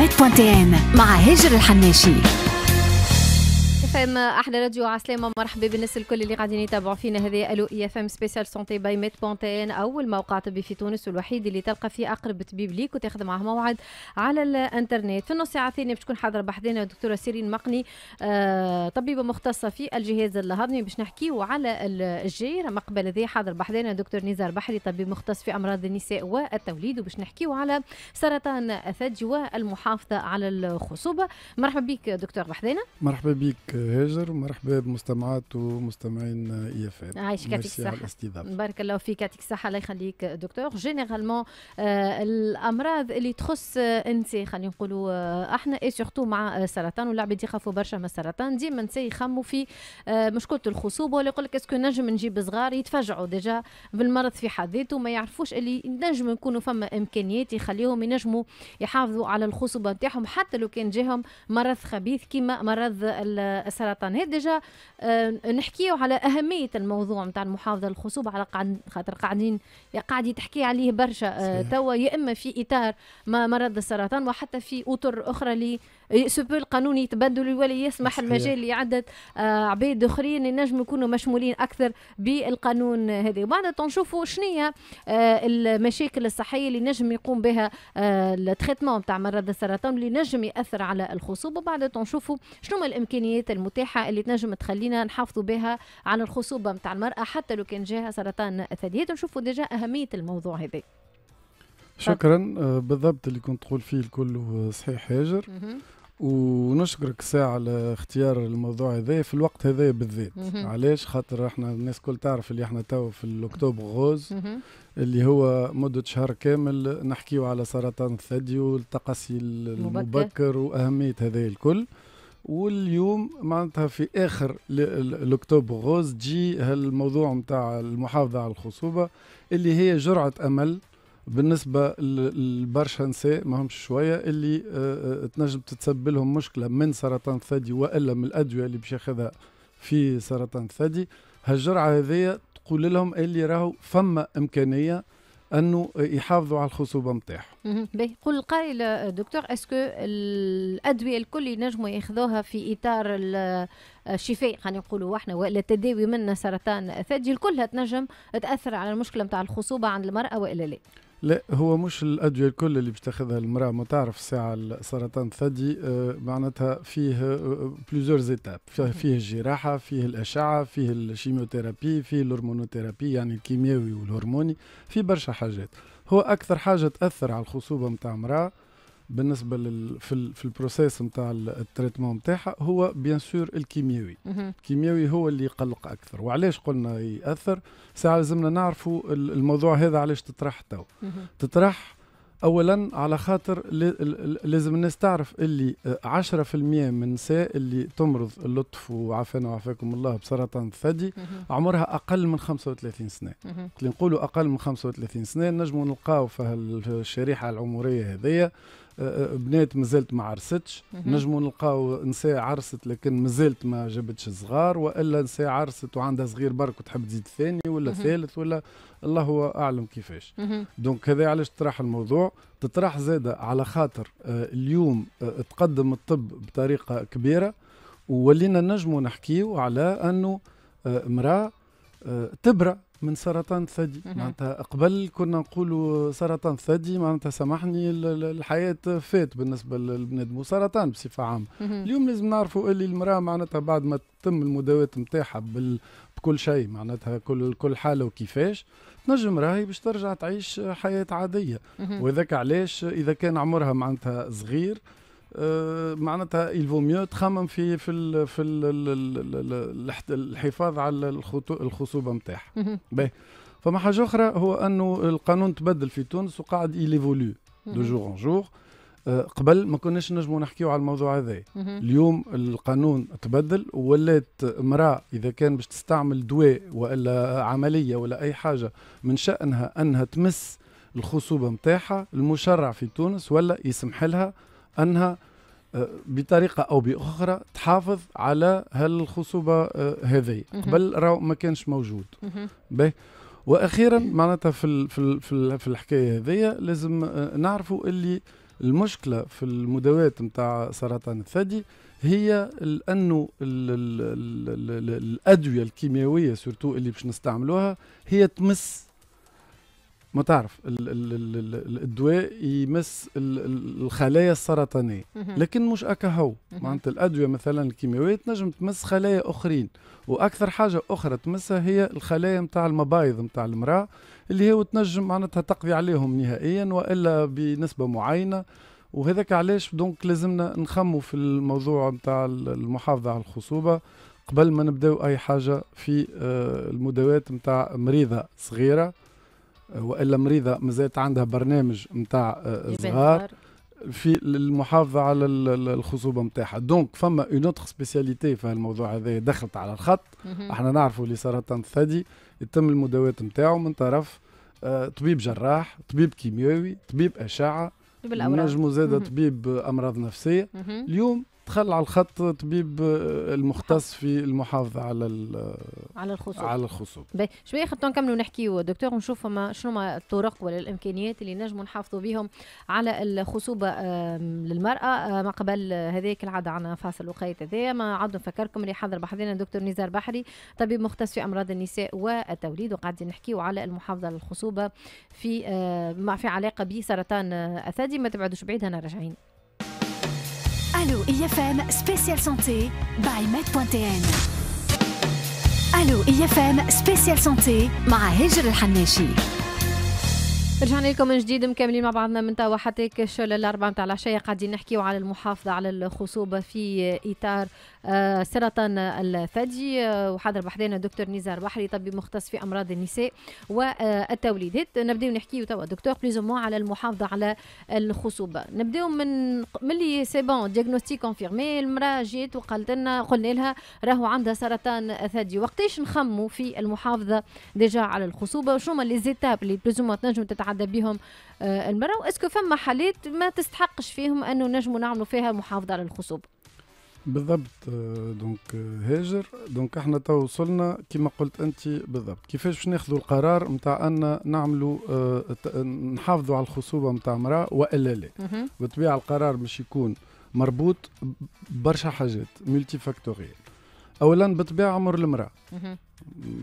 بيت بوانتين مع هاجر الحناشي اف ام احلى راديو عسلامه مرحبا بالناس الكل اللي قاعدين يتابعوا فينا هذه الو اي اف ام سبيسيال سونتي باي ميت بونتين اول موقع طبي في تونس والوحيد اللي تلقى فيه اقرب طبيب ليك وتاخذ معه موعد على الانترنت في النص ساعه الثانيه باش تكون حاضره بحدنا الدكتوره سيرين مقني آه طبيبه مختصه في الجهاز الهضمي باش نحكيو على الجير مقبل ذي حاضر بحدنا الدكتور نزار بحري طبيب مختص في امراض النساء والتوليد وباش نحكيو على سرطان الثدي والمحافظه على الخصوبه مرحبا بك دكتور بحدينا مرحبا بك هاجر مرحبا بمستمعات ومستمعين اي اف ام عايشك يعطيك الصحه بارك الله فيك يعطيك الصحه الله يخليك دكتور جينيرالمون آه، الامراض اللي تخص النساء خلينا نقولوا آه، احنا اي سورتو مع السرطان آه، والعباد يخافوا برشا من السرطان ديما النساء يخموا في مشكله الخصوبه ولا يقول لك اسكو نجم نجيب صغار يتفجعوا ديجا بالمرض في حد ذاته ما يعرفوش اللي نجم يكونوا فما امكانيات يخليهم ينجموا يحافظوا على الخصوبه نتاعهم حتى لو كان جاهم مرض خبيث كيما مرض هي ديجا آه، نحكيو على اهميه الموضوع نتاع المحافظه الخصوبه على خاطر قاعدين قاعد تحكي عليه برشا آه، توا يا اما في اطار مرض السرطان وحتى في اطر اخرى سبو القانون يتبدل ولا يسمح المجال لعدة آه، عباد اخرين ينجموا يكونوا مشمولين اكثر بالقانون هذا وبعد تنشوفوا شنو آه، المشاكل الصحيه اللي نجم يقوم بها آه، التريتمون تاع مرض السرطان اللي نجم ياثر على الخصوبه وبعد تنشوفوا شنو الامكانيات المتاحه اللي تنجم تخلينا نحافظوا بها على الخصوبه نتاع المراه حتى لو كان جاها سرطان الثدييات تنشوفوا ديجا اهميه الموضوع هذا شكرا بالضبط اللي كنت تقول فيه الكل صحيح هاجر ونشكرك ساعة على اختيار الموضوع هذايا في الوقت هذايا بالذات علاش خاطر احنا الناس الكل تعرف اللي احنا تو في الاكتوبر غوز اللي هو مدة شهر كامل نحكيو على سرطان الثدي والتقصي المبكر وأهمية هذايا الكل واليوم معناتها في اخر الاكتوبر غوز تجي هالموضوع نتاع المحافظه على الخصوبه اللي هي جرعه امل بالنسبه لبرشا نساء ماهمش شويه اللي آه، آه، تنجم تتسبب لهم مشكله من سرطان الثدي والا من الادويه اللي باش ياخذها في سرطان الثدي هالجرعه هذية تقول لهم اللي راهو فما امكانيه انه يحافظوا على الخصوبه نتاعهم. باهي قول القائل آه، دكتور اسكو الادويه الكل ينجموا ياخذوها في اطار الشفاء خلينا نقولوا احنا والا التداوي من سرطان الثدي الكلها تنجم تاثر على المشكله نتاع الخصوبه عند المراه والا لا؟ لا هو مش الادويه الكل اللي باش تاخذها المراه ما تعرف الساعه سرطان الثدي آه، معناتها فيه بلوزور آه، زيتاب نعم. فيه الجراحه فيه الاشعه فيه الشيميوثيرابي فيه الهرمونوثيرابي يعني الكيماوي والهرموني في برشا حاجات هو اكثر حاجه تاثر على الخصوبه نتاع امراه بالنسبه لل في, ال... في البروسيس نتاع التريتمون نتاعها هو بيان سور الكيميائي الكيميائي هو اللي يقلق اكثر وعلاش قلنا ياثر ساعه لازمنا نعرفوا الموضوع هذا علاش تطرح تو تطرح اولا على خاطر لازم الناس تعرف اللي 10% آه، من النساء اللي تمرض اللطف وعافانا وعافاكم الله بسرطان الثدي عمرها اقل من 35 سنه اللي نقولوا اقل من 35 سنه نجموا نلقاو في الشريحه العمريه هذيا بنات مازالت ما عرستش نجموا نلقاو نساء عرست لكن مازالت ما جابتش صغار والا نساء عرست وعندها صغير برك وتحب تزيد ثاني ولا ثالث ولا الله هو اعلم كيفاش دونك هذا علاش تطرح الموضوع تطرح زاده على خاطر آه، اليوم آه، تقدم الطب بطريقه كبيره وولينا نجموا نحكيو على انه آه، امراه تبرأ من سرطان الثدي نعم. معناتها قبل كنا نقولوا سرطان الثدي معناتها سامحني الحياه فات بالنسبه للبنادم وسرطان بصفه عامه اليوم لازم نعرفوا اللي المراه معناتها بعد ما تتم المداوات نتاعها بكل شيء معناتها كل كل حاله وكيفاش تنجم راهي باش ترجع تعيش حياه عاديه وذاك علاش اذا كان عمرها معناتها صغير آه، معناتها يلفو ميو تخمم في في في الحفاظ على الخصوبه نتاعها فما حاجه اخرى هو انه القانون تبدل في تونس وقاعد يليفولو دو جور ان جور قبل ما كناش نجموا نحكيو على الموضوع هذا اليوم القانون تبدل ولات امراه اذا كان باش تستعمل دواء ولا عمليه ولا اي حاجه من شانها انها تمس الخصوبه نتاعها المشرع في تونس ولا يسمح لها انها بطريقه او باخرى تحافظ على هالخصوبه آه، هذه قبل راهو ما كانش موجود به واخيرا معناتها في في في الحكايه هذيا لازم آه، نعرفوا اللي المشكله في المداوات نتاع سرطان الثدي هي انه الادويه الكيميائيه سورتو اللي باش نستعملوها هي تمس ما تعرف الدواء يمس الخلايا السرطانيه لكن مش أكهو معناتها الادويه مثلا الكيماويات تنجم تمس خلايا اخرين واكثر حاجه اخرى تمسها هي الخلايا نتاع المبايض نتاع المراه اللي هو تنجم معناتها تقضي عليهم نهائيا والا بنسبه معينه وهذاك علاش دونك لازمنا نخمو في الموضوع نتاع المحافظه على الخصوبه قبل ما نبداو اي حاجه في آه، المداوات نتاع مريضه صغيره والا مريضه مازالت عندها برنامج نتاع آه، صغار في المحافظه على الخصوبه نتاعها دونك فما اون اوتر سبيسياليتي في الموضوع هذا دخلت على الخط احنا نعرفوا اللي سرطان الثدي يتم المداوات نتاعو من طرف آه، طبيب جراح طبيب كيميائي طبيب اشعه نجمو زاده طبيب امراض نفسيه اليوم دخل على الخط طبيب المختص في المحافظه على على الخصوب على الخصوب شويه خاطر نكملوا نحكيو دكتور نشوفوا ما شنو ما الطرق ولا الامكانيات اللي نجموا نحافظوا بهم على الخصوبه للمراه آه، ما قبل هذاك العاده عنا فاصل وقيت هذايا ما عاد نفكركم اللي حضر بحضرنا الدكتور نزار بحري طبيب مختص في امراض النساء والتوليد وقاعدين نحكيو على المحافظه على الخصوبه في آه، ما في علاقه بسرطان الثدي آه، ما تبعدوش بعيد هنا راجعين Allo IFM spécial santé by med.tn Allo IFM spécial santé Hijr El رجعنا لكم من جديد مكملين مع بعضنا من توا حتى كش الاربعه نتاع العشيه قاعدين نحكيو على المحافظه على الخصوبه في اطار آه، سرطان الثدي آه، وحاضر بحذانا دكتور نزار بحري طبيب مختص في امراض النساء والتوليد نبداو نحكيو توا دكتور بليزو على المحافظه على الخصوبه نبداو من ملي سي بون ديغنوستي كونفيرمي المراه جات وقالت لنا قلنا لها راهو عندها سرطان ثدي وقتاش نخمو في المحافظه ديجا على الخصوبه وشو هما لي زيتاب اللي بليزو تنجم تتعلم مستعده بهم آه، المراه واسكو فما حالات ما تستحقش فيهم انه نجموا نعملوا فيها محافظه على الخصوبه بالضبط آه، دونك آه، هاجر دونك احنا تو وصلنا كما قلت انت بالضبط كيفاش باش ناخذوا القرار نتاع ان نعملوا نحافظوا على الخصوبه نتاع امراه والا لا بالطبيعه القرار باش يكون مربوط برشا حاجات ملتي فاكتوريال اولا بالطبيعه عمر المراه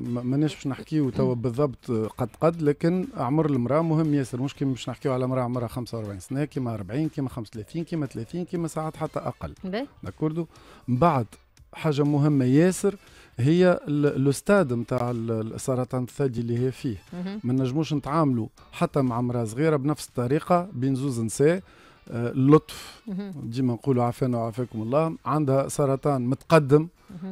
ماناش باش نحكيو توا بالضبط قد قد لكن عمر المراه مهم ياسر مش كيما باش نحكيو على مراه عمرها 45 سنه كيما 40 كيما 35 كيما 30 كيما ساعات حتى اقل داكوردو من بعد حاجه مهمه ياسر هي لو ستاد نتاع السرطان الثدي اللي هي فيه ما نجموش نتعاملوا حتى مع امراه صغيره بنفس الطريقه بين زوز نساء اللطف آه، ديما نقولوا عافانا وعافاكم الله عندها سرطان متقدم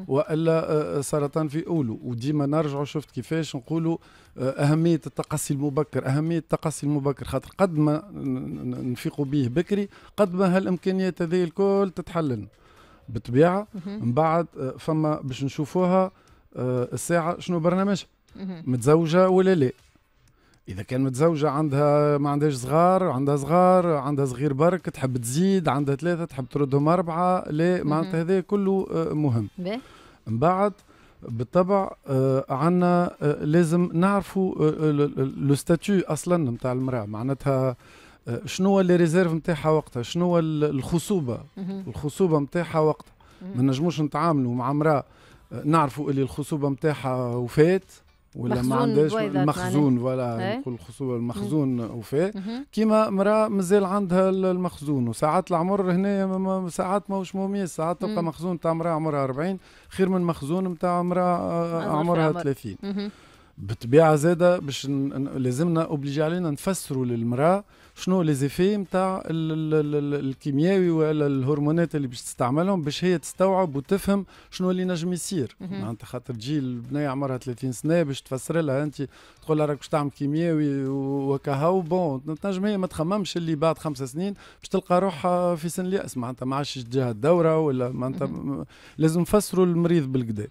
والا آه، آه، سرطان في اولو وديما نرجعوا شفت كيفاش نقولوا اهميه التقصي المبكر اهميه التقصي المبكر خاطر قد ما نفيقوا به بكري قد ما هالامكانيات هذه الكل تتحلل بالطبيعه من بعد فما باش نشوفوها الساعه شنو برنامج متزوجه ولا لا اذا كان متزوجه عندها ما عندهاش صغار عندها صغار عندها صغير برك تحب تزيد عندها ثلاثه تحب تردهم اربعه لا معناتها هذا كله آه، مهم من بعد بالطبع آه، عندنا آه، لازم نعرفوا لو ستاتيو اصلا نتاع المراه معناتها شنو هو لي ريزيرف نتاعها وقتها شنو الخصوبه الخصوبه نتاعها وقتها ما نجموش نتعاملوا مع امراه نعرفوا اللي الخصوبه نتاعها وفات ولا ما عندهاش المخزون فوالا إيه؟ نقول الخصوبه المخزون وفاه كيما مرا مازال عندها المخزون وساعات العمر هنا ساعات ماهوش مميز ساعات تبقى مخزون تاع مراه عمرها 40 خير من مخزون تاع مراه آه، عمرها 30 بالطبيعه زاده باش لازمنا اوبليجي علينا نفسروا للمراه شنو زيفي نتاع الكيمياوي ولا الهرمونات اللي باش تستعملهم باش هي تستوعب وتفهم شنو اللي نجم يصير معناتها خاطر تجي البنيه عمرها 30 سنه باش تفسر لها انت تقول لها راك باش تعمل كيمياوي وكهو بون تنجم هي ما تخممش اللي بعد خمس سنين باش تلقى روحها في سن الياس معناتها ما عادش تجيها الدوره ولا معناتها لازم نفسروا المريض بالكدا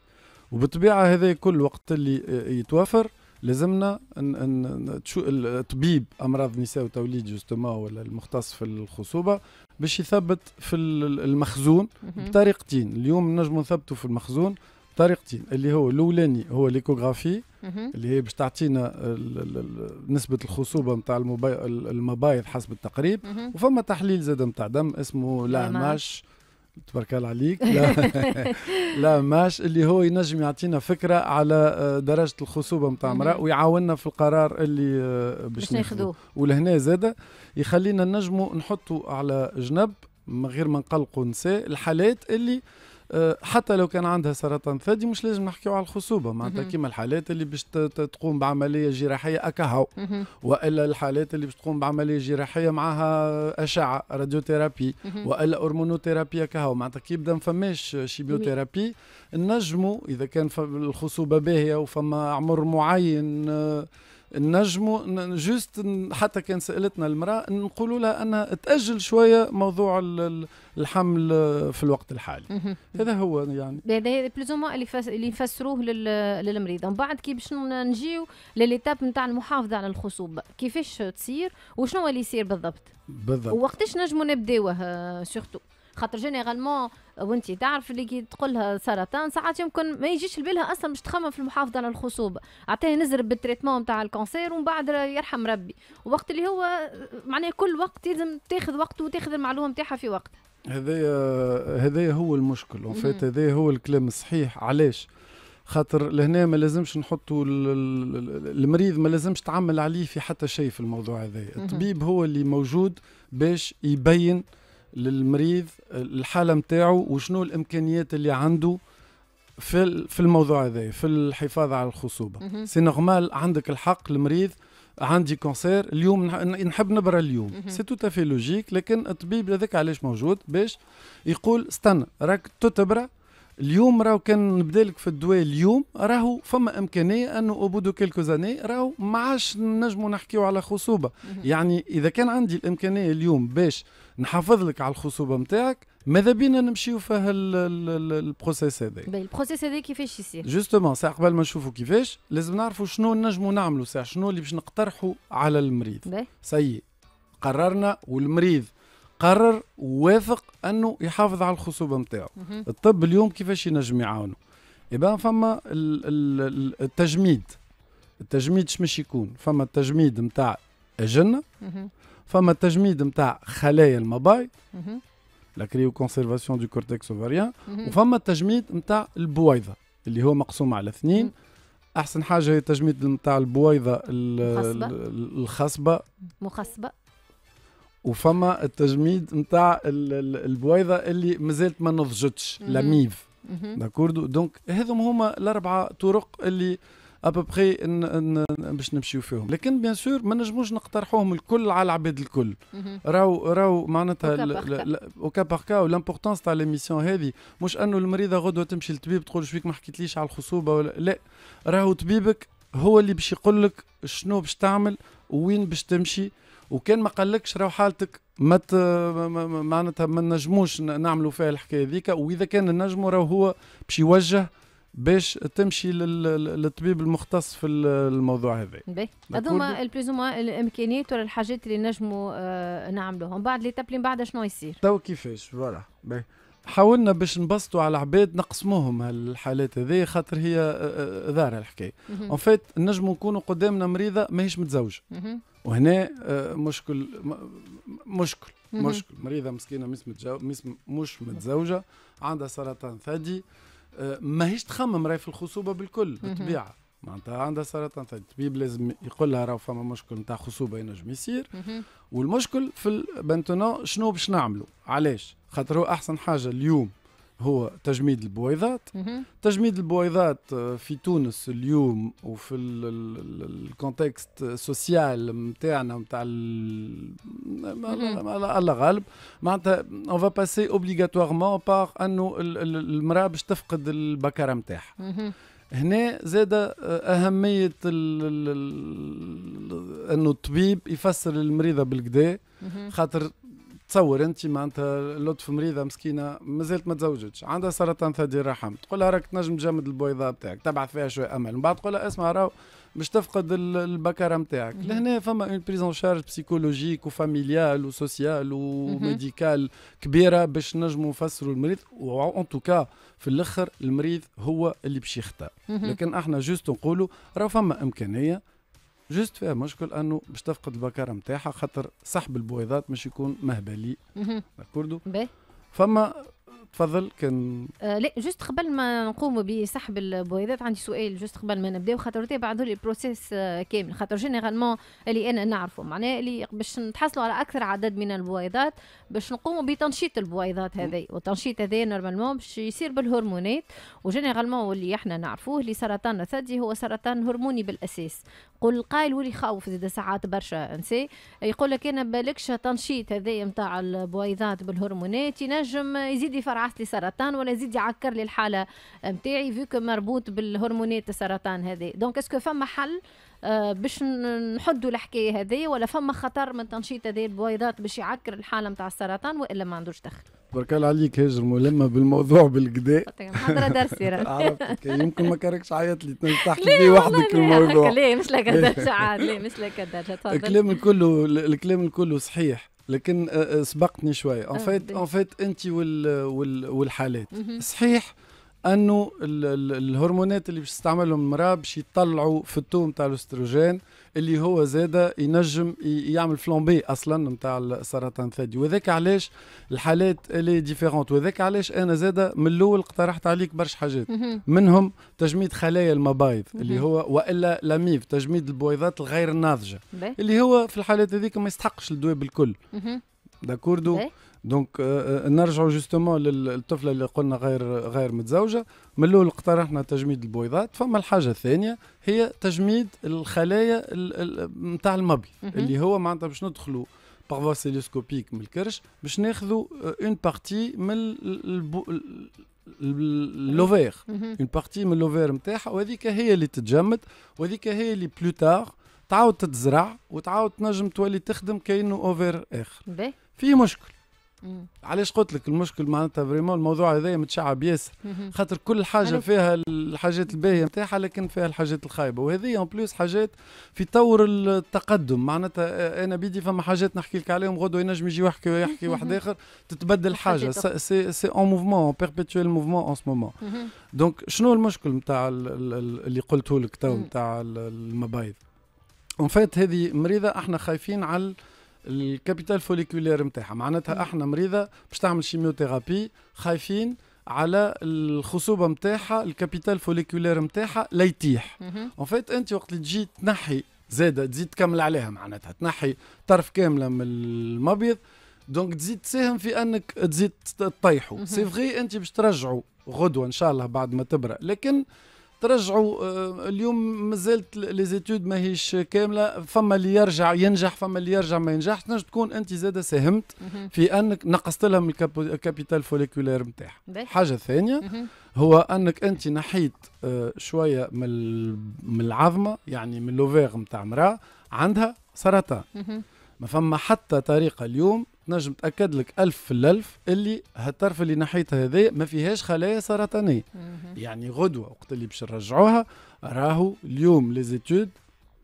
وبالطبيعه هذا كل وقت اللي يتوفر لازمنا ان الطبيب امراض نساء وتوليد جوستومون ولا المختص في الخصوبه باش يثبت في المخزون بطريقتين اليوم نجم نثبتوا في المخزون بطريقتين اللي هو الاولاني هو ليكوغرافي اللي هي باش تعطينا نسبه الخصوبه نتاع المبايض حسب التقريب وفما تحليل زاد نتاع دم اسمه لاماش تبارك الله عليك لا, لا ماش اللي هو ينجم يعطينا فكره على آه، درجه الخصوبه نتاع امراه ويعاوننا في القرار اللي آه، باش ناخذوه ولهنا زاد يخلينا نجموا نحطوا على جنب من غير ما نقلقوا نساء الحالات اللي أه، حتى لو كان عندها سرطان ثدي مش لازم نحكيو على الخصوبه معناتها كيما الحالات اللي باش تقوم بعمليه جراحيه اكهو والا الحالات اللي باش تقوم بعمليه جراحيه معها اشعه راديوثيرابي والا هرمونوثيرابي اكهو معناتها كي يبدا فماش شيبيوثيرابي نجمو اذا كان الخصوبه باهيه وفما عمر معين أه، نجمو جوست حتى كان سالتنا المراه نقولوا لها انها تاجل شويه موضوع الحمل في الوقت الحالي هذا هو يعني هذا بلوزوما اللي اللي نفسروه للمريضه من بعد كي باش نجيو لليتاب نتاع المحافظه على الخصوبه كيفاش تصير وشنو اللي يصير بالضبط بالضبط وقتاش نجمو نبداوه سورتو خاطر جينيرالمون آه، وانت تعرف اللي كي تقولها سرطان ساعات يمكن ما يجيش لبالها اصلا باش تخمم في المحافظه على الخصوبه اعطيه نزرب بالتريتمون نتاع الكونسير ومن بعد يرحم ربي وقت اللي هو آه، معناه كل وقت لازم تاخذ وقت وتاخذ المعلومه نتاعها في وقت هذايا آه، هذايا هو المشكل اون فيت هذايا هو الكلام الصحيح علاش خاطر لهنا ما لازمش نحطوا المريض ما لازمش تعمل عليه في حتى شيء في الموضوع هذا الطبيب هو اللي موجود باش يبين للمريض الحاله نتاعو وشنو الامكانيات اللي عنده في في الموضوع هذا في الحفاظ على الخصوبه سي نورمال عندك الحق المريض عندي كونسير اليوم نحب نبرى اليوم سي تو لوجيك لكن الطبيب هذاك علاش موجود باش يقول استنى راك تتبرأ اليوم راهو كان نبدالك في الدواء اليوم راهو فما امكانيه انه اوبودو كيلكو زاني راهو ما عادش نجموا نحكيو على خصوبه يعني اذا كان عندي الامكانيه اليوم باش نحافظ لك على الخصوبه نتاعك ماذا بينا نمشيو في البروسيس هذا البروسيس هذا كيفاش يصير جوستومون ساعه قبل ما نشوفوا كيفاش لازم نعرفوا شنو نجموا نعملوا ساعه شنو اللي باش نقترحوا على المريض سي قررنا والمريض قرر وواثق انه يحافظ على الخصوبه نتاعو الطب اليوم كيفاش ينجم يعاونه يبقى فما التجميد التجميد شمش يكون فما التجميد نتاع اجنه فما التجميد نتاع خلايا المباي لا كريو كونسيرفاسيون دو كورتكس اوفاريان وفما التجميد نتاع البويضه اللي هو مقسوم على اثنين احسن حاجه هي التجميد نتاع البويضه الخصبه الخصبه مخصبه وفما التجميد نتاع البويضه اللي مازالت ما نضجتش لاميف داكوردو دونك هذم هما الاربعه طرق اللي ابوبخي باش نمشيو فيهم لكن بيان سور ما نجموش نقترحوهم الكل على العباد الكل راو راو معناتها اوكا باركا والامبورتانس تاع ليميسيون هذه مش انه المريضه غدوه تمشي للطبيب تقول شفيك ما حكيتليش على الخصوبه ولا لا راهو طبيبك هو اللي باش يقول لك شنو باش تعمل وين باش تمشي وكان ما قالكش راهو حالتك ما معناتها ما نجموش نعملوا فيها الحكايه ذيك واذا كان نجموا راهو هو باش يوجه باش تمشي للطبيب المختص في الموضوع هذا باهي هذوما البلوز الامكانيات ولا الحاجات اللي نجموا آه، نعملوهم بعد ليتاب تابلين بعد شنو يصير تو كيفاش فوالا باهي حاولنا باش نبسطوا على العباد نقسموهم هالحالات هذه خاطر هي آه، آه، ظاهره الحكايه اون فيت نجموا نكونوا قدامنا مريضه ماهيش متزوجه وهنا آه، مشكل مشكل مشكل مريضه مسكينه مش متزوجه مش متزوجه عندها سرطان ثدي آه، ماهيش تخمم راهي في الخصوبه بالكل بالطبيعه معناتها عندها سرطان ثدي الطبيب لازم يقول لها راه فما مشكل نتاع خصوبه ينجم يصير والمشكل في البنتونو شنو باش نعملوا علاش خاطر هو احسن حاجه اليوم هو تجميد البويضات تجميد البويضات آه، في تونس اليوم وفي الكونتكست سوسيال نتاعنا نتاع الله غالب معناتها اون فا باسي اوبليغاتوارمون باغ انه المراه باش تفقد البكره نتاعها هنا زاد آه، أهمية أنه الطبيب يفسر المريضة بالكدا خاطر تصور انت معناتها لطف مريضه مسكينه مازالت ما تزوجتش عندها سرطان ثدي الرحم تقول لها راك تنجم تجمد البويضه بتاعك تبعث فيها شويه امل من بعد تقول لها اسمع راهو باش تفقد البكره نتاعك لهنا فما اون بريزون شارج بسيكولوجيك وفاميليال وسوسيال وميديكال كبيره باش نجموا نفسروا المريض وان توكا في الاخر المريض هو اللي باش يختار لكن احنا جوست نقولوا راه فما امكانيه جست فيها مشكل انه باش تفقد البكاره نتاعها خاطر سحب البويضات مش يكون مهبلي داكوردو فما تفضل كان آه لا جوست قبل ما نقوم بسحب البويضات عندي سؤال جوست قبل ما نبداو خاطر بعد لي البروسيس آه كامل خاطر جينيرالمون اللي انا نعرفه معناه اللي باش نتحصلوا على اكثر عدد من البويضات باش نقوموا بتنشيط البويضات هذه والتنشيط هذا نورمالمون باش يصير بالهرمونات وجينيرالمون اللي احنا نعرفوه اللي سرطان الثدي هو سرطان هرموني بالاساس قل القائل واللي يخوف زاد ساعات برشا انسى يقول لك انا بالكش تنشيط هذا نتاع البويضات بالهرمونات ينجم يزيد يفرع بعث لي سرطان وانا زيد يعكر لي الحاله نتاعي فيك مربوط بالهرمونات السرطان هذه دونك اسكو فما حل باش نحدوا الحكايه هذه ولا فما خطر من تنشيط هذه البويضات باش يعكر الحاله نتاع السرطان والا ما عندوش دخل بارك الله عليك هاجر ملمة بالموضوع بالكدا حضرة درسي عرفتك يمكن ما كانكش عيط لي تحكي لي وحدك الموضوع لا مش لك الدرجة عاد لا مش لك الدرجة الكلام الكل الكلام الكل صحيح لكن آه، آه، سبقتني شويه آه، ان فيت ان فيت انت وال والحالات صحيح انه الهرمونات اللي باش تستعملهم المراه باش يطلعوا في التوم تاع الاستروجين اللي هو زاده ينجم يعمل فلومبي اصلا نتاع السرطان الثدي وذاك علاش الحالات اللي ديفيرونت وذاك علاش انا زاده من الاول اقترحت عليك برشا حاجات منهم تجميد خلايا المبايض اللي هو والا لاميف تجميد البويضات الغير ناضجه اللي هو في الحالات هذيك ما يستحقش الدواء بالكل داكوردو دونك نرجعوا جوستومون للطفله اللي قلنا غير غير متزوجه من الاول اقترحنا تجميد البويضات فما الحاجه الثانيه هي تجميد الخلايا نتاع المبيض اللي هو معناتها باش ندخلوا بارفوا سيليسكوبيك من الكرش باش ناخذوا اون بارتي من البو... لوفير اون بارتي من لوفير نتاعها وهذيك هي اللي تتجمد وهذيك هي اللي بلو تعاود تتزرع وتعاود تنجم تولي تخدم كانه اوفر اخر في مشكل علاش قلت لك المشكل معناتها فريمون الموضوع هذايا متشعب ياسر خاطر كل حاجه فيها الحاجات الباهيه نتاعها لكن فيها الحاجات الخايبه وهذه اون بليس حاجات في طور التقدم معناتها انا بيدي فما حاجات نحكي لك عليهم غدو ينجم يجي يحكي ويحكي واحد اخر تتبدل حاجه سي سي اون موفمون اون بيربيتويل موفمون اون سو مومون دونك شنو المشكل نتاع اللي قلته لك تو نتاع المبايض اون فات هذه مريضه احنا خايفين على الكابيتال فوليكولير نتاعها معناتها احنا مريضه باش تعمل شيميوثيرابي خايفين على الخصوبه نتاعها الكابيتال فوليكولير نتاعها لا يطيح اون فيت انت وقت اللي تجي تنحي زاده تزيد تكمل عليها معناتها تنحي طرف كامله من المبيض دونك تزيد تساهم في انك تزيد تطيحه سي فغي انت باش ترجعه غدوه ان شاء الله بعد ما تبرا لكن ترجعوا آه، اليوم مازالت ليزيتود ماهيش كامله فما اللي يرجع ينجح فما اللي يرجع ما ينجحش تنجم تكون انت زاده ساهمت في انك نقصت لهم الكابيتال فوليكولير نتاعها حاجه ثانيه هو انك انت نحيت آه، شويه من العظمه يعني من لوفيغ نتاع امراه عندها سرطان ما فما حتى طريقه اليوم تنجم تاكد لك ألف في الألف اللي هالطرف اللي نحيتها هذايا ما فيهاش خلايا سرطانيه يعني غدوه وقت اللي باش نرجعوها راهو اليوم ليزيتود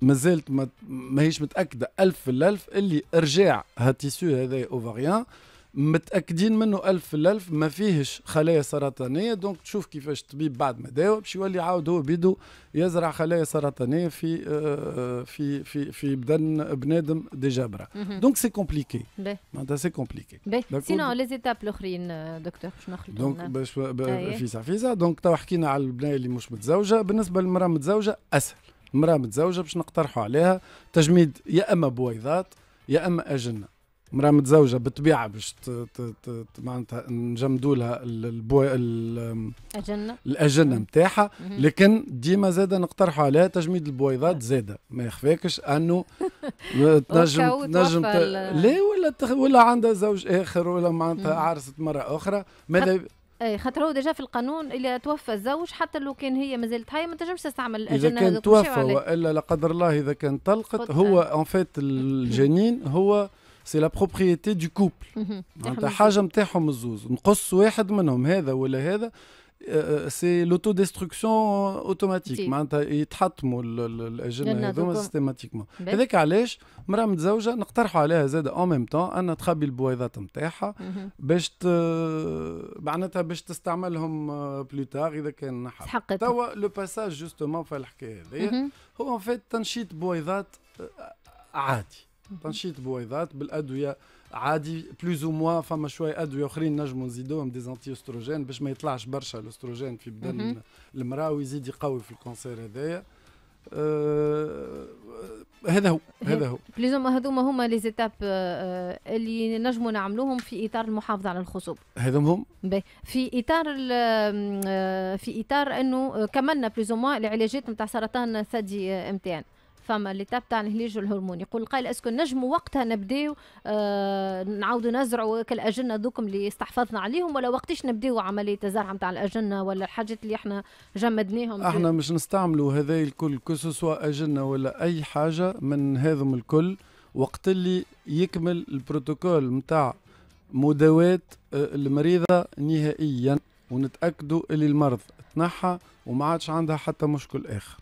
مازالت ماهيش متاكده ألف في الألف اللي ارجاع هالتيسيو هذايا اوفاريان متاكدين منه ألف في الألف ما فيهش خلايا سرطانيه دونك تشوف كيفاش الطبيب بعد ما داوى باش يولي عاود هو بيدو يزرع خلايا سرطانيه في آه، في في في بدن بنادم ديجا برا دونك سي كومبليكي معناتها سي كومبليكي سينو لي زيتاب الاخرين دكتور باش نخلطو دونك باش فيزا فيزا دونك تو حكينا على البنايه اللي مش متزوجه بالنسبه للمراه متزوجه اسهل مرأة متزوجة باش نقترحوا عليها تجميد يا أما بويضات يا أما أجنة مرأة متزوجة بالطبيعة باش معناتها نجمدوا لها الأجنة الأجنة نتاعها لكن ديما زادة نقترحوا عليها تجميد البويضات زادة ما يخفاكش أنه تنجم تنجم لا ولا ولا عندها زوج آخر ولا معناتها عرست مرة أخرى ماذا اي خاطر هو ديجا في القانون الا توفى الزوج حتى لو كان هي مازالت حيه ما تنجمش تستعمل الاجنه اذا كان توفى والا لا قدر الله اذا كان طلقت هو اون أه. فيت الجنين هو سي لا بروبريتي دو كوبل معناتها حاجه نتاعهم الزوز نقص واحد منهم هذا ولا هذا سي لوتو ديستركسيون اوتوماتيك معناتها يتحطموا الاجنه هذوما سيستيماتيكمون هذاك علاش مراه متزوجه نقترحوا عليها زاد اون ميم طون انها تخبي البويضات نتاعها باش معناتها باش تستعملهم بلوتار اذا كان حق توا لو باساج جوستومون في الحكايه هذه هو ان فيت تنشيط بويضات عادي تنشيط بويضات بالادويه عادي بلوز او موا فما شويه ادويه اخرين نجموا نزيدوهم زانتي استروجين باش ما يطلعش برشا الاستروجين في بدن المراه ويزيد يقوي في الكونسير هذايا آه، هذا هو هذا هو بليزوما هذوما هما لي زيتاب آه، اللي نجموا نعملوهم في اطار المحافظه على الخصوبه هذوما هم في اطار آه، في اطار انه كملنا بليزوما العلاجات نتاع سرطان ثدي امتيان فما اللي تاع الهليج الهرموني يقول القائل اسكو نجموا وقتها نبداو آه نعاودوا نزرعوا كالاجنه دوكم اللي استحفظنا عليهم ولا وقتاش نبداو عمليه الزرع نتاع الاجنه ولا الحاجات اللي احنا جمدناهم احنا مش نستعملوا هذا الكل كسوسوا اجنه ولا اي حاجه من هذم الكل وقت اللي يكمل البروتوكول نتاع مداوات آه، المريضه نهائيا ونتاكدوا اللي المرض تنحى وما عادش عندها حتى مشكل اخر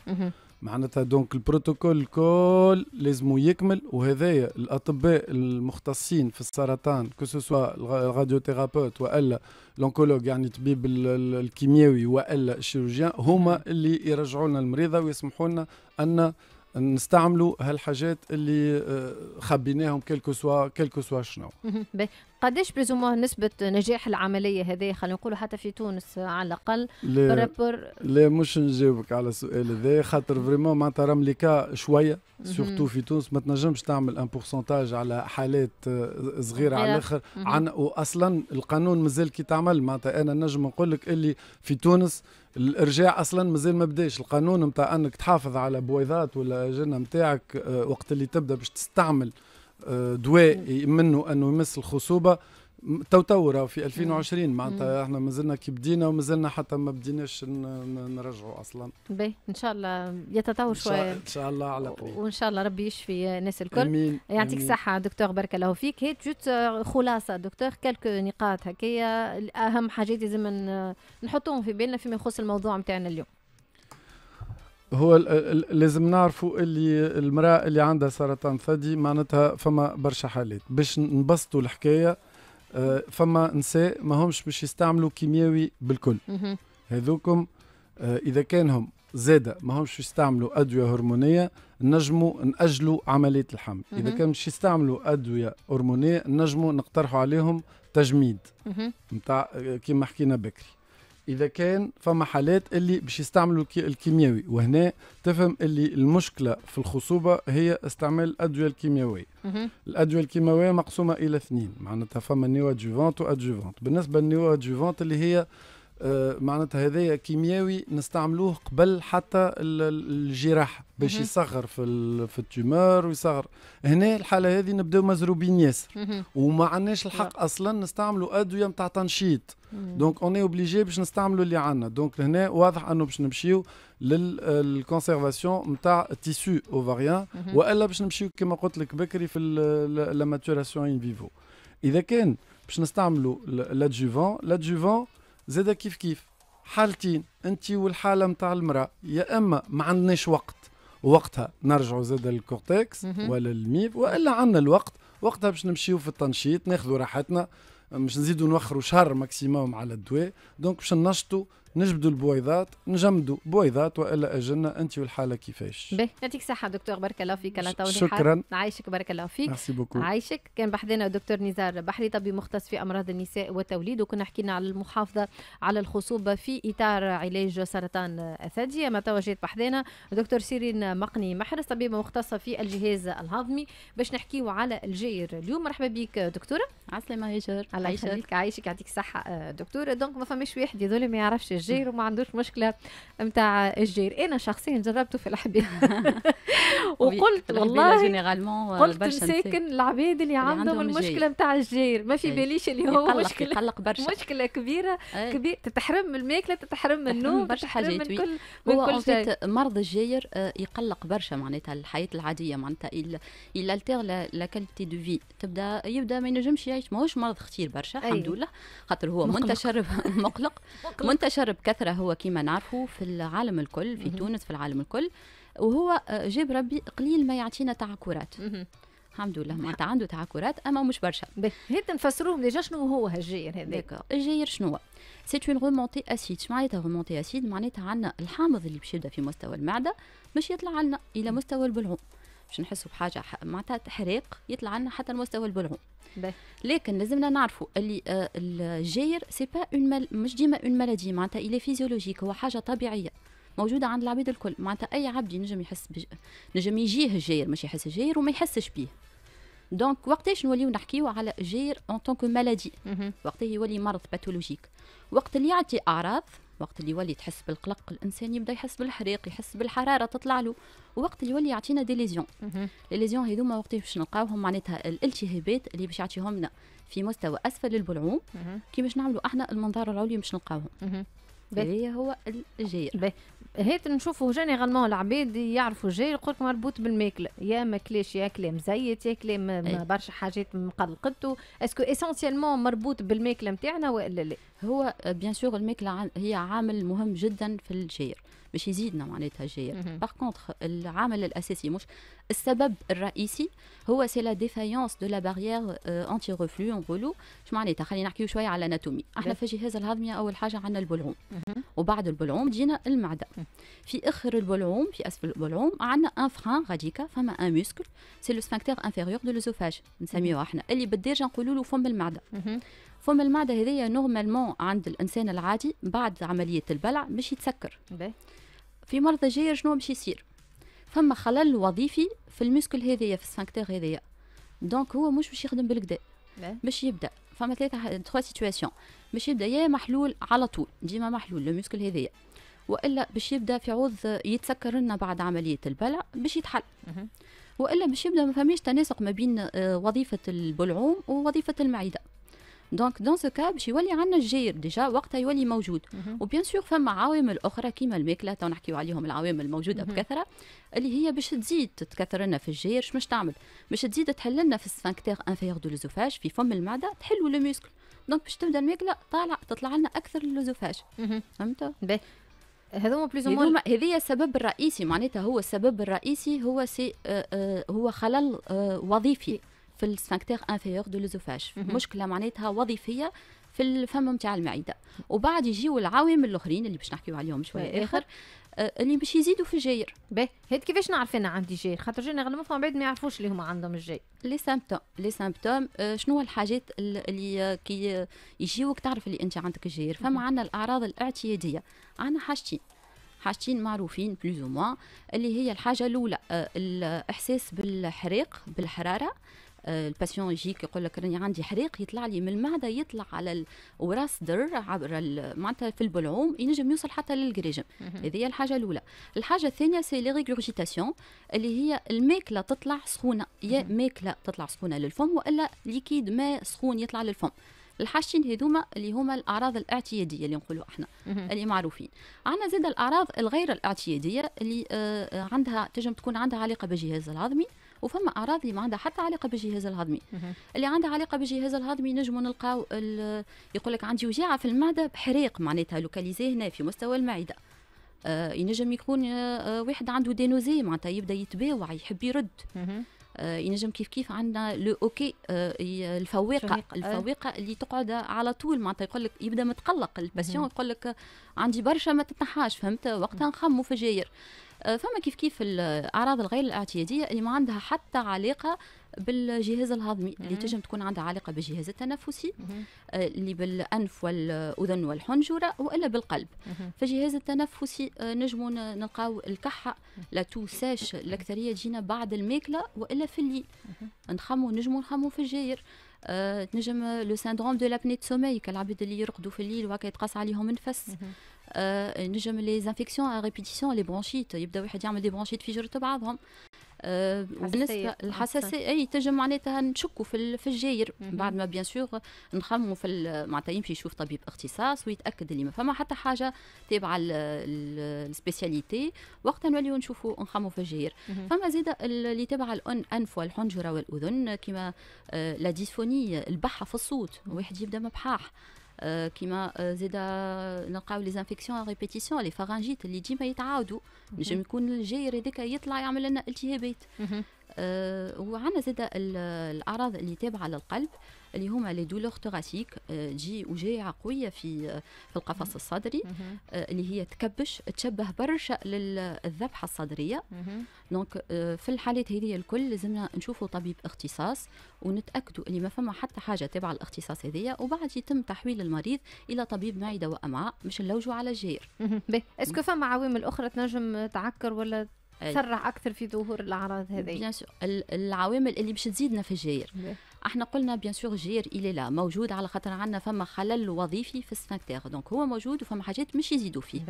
معناتها دونك البروتوكول الكل لازمو يكمل وهذايا الاطباء المختصين في السرطان كو سوا الراديو ثيرابوت والا لونكولوج يعني الطبيب الكيميائي والا الشيروجيان هما اللي يرجعوا لنا المريضه ويسمحوا لنا ان نستعملوا هالحاجات اللي آه، خبيناهم كلكو سوا كلكو سوا شنو قداش بريزومو نسبة نجاح العملية هذه خلينا نقولوا حتى في تونس على الأقل لا, لا مش نجاوبك على السؤال هذا خاطر فريمون معناتها لي كا شوية سورتو في تونس ما تنجمش تعمل ان بورسنتاج على حالات آه، صغيرة على الآخر عن وأصلا القانون مازال كي تعمل معناتها أنا نجم نقول لك اللي في تونس الارجاع اصلا مازال ما بداش القانون نتاع انك تحافظ على بويضات ولا جنه نتاعك آه، وقت اللي تبدا باش تستعمل آه، دواء منه انه يمس الخصوبه تو تو في 2020 معناتها احنا مازلنا كي بدينا ومازلنا حتى ما بديناش نرجعوا اصلا باهي ان شاء الله يتطور شويه ان شاء الله على طول. وان شاء الله ربي يشفي الناس الكل امين يعطيك الصحه دكتور بارك الله فيك هي جوت آه، خلاصه دكتور كلكو نقاط هكايا اهم حاجات لازم نحطوهم في بالنا فيما يخص الموضوع نتاعنا اليوم هو لازم نعرفوا اللي المراه اللي عندها سرطان ثدي معناتها فما برشا حالات باش نبسطوا الحكايه آه، فما نساء ما همش باش يستعملوا كيمياوي بالكل هذوكم آه، اذا كانهم زادة ما همش يستعملوا أدوية هرمونية نجموا نأجلوا عملية الحمل إذا كان مش يستعملوا أدوية هرمونية نجموا نقترحوا عليهم تجميد نتاع آه، كيما حكينا بكري اذا كان فما حالات اللي باش يستعملوا الكيماوي وهنا تفهم اللي المشكله في الخصوبه هي استعمال الادويه الكيماويه الادويه الكيماويه مقسومه الى اثنين معناتها فما نيو ادجوفانت وادجوفانت بالنسبه للنيو ادجوفانت اللي هي آه، معناتها هذايا كيميائي نستعملوه قبل حتى الجراحه باش يصغر في في التيمور ويصغر هنا الحاله هذه نبداو مزروبين ياسر وما عندناش الحق اصلا نستعملوا ادويه نتاع تنشيط دونك اوني اوبليجي باش نستعملوا اللي عندنا دونك هنا واضح انه باش نمشيو للكونسيرفاسيون نتاع التيسو اوفاريان والا باش نمشيو كما قلت لك بكري في لاماتوراسيون ان فيفو اذا كان باش نستعملوا لادجوفون لادجوفون زاد كيف كيف حالتين انت والحاله نتاع المراه يا اما ما عندناش وقت وقتها نرجع زاد للكورتكس ولا الميف والا عندنا الوقت وقتها باش نمشيو في التنشيط ناخذوا راحتنا مش نزيدوا نوخروا شهر ماكسيموم على الدواء دونك باش ننشطوا نجبدوا البويضات نجمدوا بويضات والا اجلنا انت والحاله كيفاش باهي يعطيك الصحه دكتور بارك الله فيك على توضيحات شكرا عايشك بارك الله فيك ميرسي بوكو عايشك كان بحذنا دكتور نزار بحري طبيب مختص في امراض النساء والتوليد وكنا حكينا على المحافظه على الخصوبه في اطار علاج سرطان الثدي ما توا جات بحذنا دكتور سيرين مقني محرز طبيبه مختصه في الجهاز الهضمي باش نحكيو على الجير اليوم مرحبا بك دكتوره عسلامه هجر الله يخليك عايشك يعطيك الصحه آه، دكتوره دونك ما فماش واحد يظلم ما يعرفش الجير الجير وما عندوش مشكله نتاع الجير انا شخصيا جربته في الحبيب وقلت والله قلت مساكن العباد اللي عندهم المشكله نتاع الجير ما في إيه. باليش اللي هو مشكله يقلق برشا مشكله كبيره إيه. كبير تتحرم من الماكله تتحرم من النوم برشا حاجات من كل من كل شيء مرض الجير آه، يقلق برشا معناتها الحياه العاديه معناتها الا altère لا كاليتي دو في تبدا يبدا ما ينجمش يعيش ماهوش مرض خطير برشا أيوة. الحمد لله خاطر هو منتشر مقلق منتشر انتشر بكثره هو كما نعرفوا في العالم الكل في تونس في العالم الكل وهو آه، جاب ربي قليل ما يعطينا تعكرات الحمد لله معناتها عنده تعكرات اما مش برشا هيك نفسروه ديجا شنو هو هالجير هذاك الجير شنو سيت اون رومونتي اسيد شنو معناتها رومونتي اسيد معناتها عندنا الحامض اللي باش يبدا في مستوى المعده باش يطلع لنا الى مستوى البلعوم باش نحسوا بحاجه معناتها تحريق يطلع لنا حتى المستوى البلعوم لكن لازمنا نعرفوا اللي آه، الجير سي با اون مال... مش ديما اون مالادي معناتها الي فيزيولوجيك هو حاجه طبيعيه موجوده عند العبيد الكل معناتها اي عبد ينجم يحس بج... نجم يجيه الجير مش يحس الجير وما يحسش بيه دونك وقتاش نوليو نحكيو على الجير اون طونك مالادي وقتها يولي مرض باثولوجيك وقت اللي يعطي اعراض وقت اللي يولي تحس بالقلق الانسان يبدا يحس بالحريق يحس بالحراره تطلع له ووقت اللي يولي يعطينا دي ليزيون لي ليزيون هذوما وقت باش نلقاوهم معناتها الالتهابات اللي باش يعطيهم في مستوى اسفل البلعوم كي باش نعملوا احنا المنظار العلوي باش نلقاوهم اللي هو الجير بي. هات نشوفوا جينيرالمون العباد يعرفوا الجاي يقول لك مربوط بالماكله يا ماكلاش يا كلام مزيت يا كلام برشا حاجات مقلقتو اسكو اسونسيالمون مربوط بالماكله نتاعنا ولا لا هو بيان آه، سور الماكله هي عامل مهم جدا في الجير باش يزيدنا معناتها جايه باغ كونطخ العامل الاساسي مش السبب الرئيسي هو سي لا ديفايونس دو لا باريير انتي غوفلو نقولوا شو معناتها خلينا نحكيو شويه على الاناتومي احنا في الجهاز الهضمي اول حاجه عندنا البلعوم وبعد البلعوم جينا المعده في اخر البلعوم في اسفل البلعوم عندنا ان فران غاديكا فما ان موسكل سي لو سفنكتير انفيريور دو لوزوفاج نسميوه احنا اللي بالدرجه نقولوا له فم المعده فم المعده هذيا نورمالمون عند الانسان العادي بعد عمليه البلع باش يتسكر في مرضى جاية شنو باش يصير فما خلل وظيفي في المسكل هذيا في السانكتير هذيا دونك هو مش باش يخدم بالكدا باش يبدا فما ثلاثه تخوا سيتواسيون باش يبدا يا محلول على طول ديما محلول المسكل هذيا والا باش يبدا في عوض يتسكر لنا بعد عمليه البلع باش يتحل والا باش يبدا ما فماش تناسق ما بين آه، وظيفه البلعوم ووظيفه المعده دونك دون سو كا باش يولي عندنا الجير ديجا وقتها يولي موجود وبيان سور فما عوامل اخرى كيما الماكله تو نحكيو عليهم العوامل الموجوده بكثره اللي هي باش تزيد تتكثر لنا في الجير باش تعمل باش تزيد تحل لنا في السفنكتير انفيغ دو لوزوفاج في فم المعده تحلو لو ميسكل دونك باش تبدا الماكله طالع تطلع لنا اكثر لوزوفاج فهمت هذوما بلوز مون هذيا السبب الرئيسي معناتها هو السبب الرئيسي هو سي آه، آه، هو خلل آه، وظيفي في السفنكتير انفيور دو لوزوفاج مشكله معناتها وظيفيه في الفم نتاع المعده وبعد يجيو العوامل الاخرين اللي باش نحكيو عليهم شويه اخر آه، اللي باش يزيدوا في الجير باهي هاد كيفاش نعرف انا عندي جير خاطر جينيرالمون فما بعد ما يعرفوش اللي هما عندهم الجير لي سامبتوم لي سامبتوم شنو الحاجات اللي آه، كي آه، يجيوك تعرف اللي انت عندك الجير فما عندنا الاعراض الاعتياديه عندنا حاجتين حاجتين معروفين بلوز اللي هي الحاجه الاولى الاحساس بالحريق بالحراره الباسيون يجيك يقول لك راني عندي حريق يطلع لي من المعده يطلع على وراس در عبر معناتها في البلعوم ينجم يوصل حتى للجريجم هذه هي الحاجه الاولى الحاجه الثانيه سي لي ريغوجيتاسيون اللي هي الماكله تطلع سخونه يا ماكله تطلع سخونه للفم والا ليكيد ماء سخون يطلع للفم الحاجتين هذوما اللي هما الاعراض الاعتياديه اللي نقولوا احنا اللي معروفين عندنا زاد الاعراض الغير الاعتياديه اللي آه، عندها تجم تكون عندها علاقه بالجهاز الهضمي وفما اعراض اللي ما عندها حتى علاقه بالجهاز الهضمي اللي عندها علاقه بالجهاز الهضمي نجموا نلقاو يقول لك عندي وجاعه في المعده بحريق معناتها لوكاليزي هنا في مستوى المعده آه ينجم يكون آه واحد عنده دينوزي معناتها يبدا يتباوع يحب يرد آه ينجم كيف كيف عندنا لو اوكي آه الفويقه آه. الفويقه اللي تقعد على طول معناتها يقول لك يبدا متقلق الباسيون يقول لك عندي برشا ما تتنحاش فهمت وقتها نخمو في جاير آه، فما كيف كيف الاعراض الغير الاعتياديه اللي ما عندها حتى علاقه بالجهاز الهضمي اللي تنجم تكون عندها علاقه بالجهاز التنفسي آه، اللي بالانف والاذن والحنجره والا بالقلب فالجهاز التنفسي آه، نجمو نلقاو الكحه لا توساش الاكثريه تجينا بعد الماكله والا في الليل نخمو نجمو نخمو في الجاير تنجم لو سيندروم دو لابني دو سومي كالعباد اللي يرقدوا في الليل وهكا يتقاس عليهم النفس آه، نجم لي زانفيكسيون ا ريبيتيسيون لي برونشيت يبدا واحد يعمل دي برونشيت في جرته بعضهم آه، بالنسبه للحساسيه اي تنجم معناتها نشكوا في في الجاير بعد ما بيان سور نخمموا في معناتها يمشي يشوف طبيب اختصاص ويتاكد اللي ما فما حتى حاجه تابعه السبيسياليتي وقتها نوليو نشوفوا نخمموا في الجاير فما زيد اللي تابعه الان انف والحنجره والاذن كما آه، لا ديسفوني البحه في الصوت واحد يبدا مبحاح كيما زيدا نلقاو لي ا ريبيتيسيون لي فارانجيت اللي ديما يتعاودوا نجم يكون الجير هذاك يطلع يعمل لنا التهابات آه، وعندنا زاده الاعراض اللي تابعه للقلب اللي هما لي دولور توراسيك آه، تجي وجايعة قويه في في القفص الصدري آه، اللي هي تكبش تشبه برشا للذبحه الصدريه دونك في الحالات هذه الكل لازمنا نشوفوا طبيب اختصاص ونتاكدوا اللي ما فما حتى حاجه تابعه للاختصاص هذيا وبعد يتم تحويل المريض الى طبيب معده وامعاء مش نلوجوا على الجير اسكو فما عوامل اخرى تنجم تعكر ولا تسرع اكثر في ظهور الاعراض هذه بيان العوامل اللي باش تزيدنا في الجير احنا قلنا بيان سور الجير الي لا موجود على خاطر عندنا فما خلل وظيفي في السفنكتير دونك هو موجود وفما حاجات مش يزيدوا فيه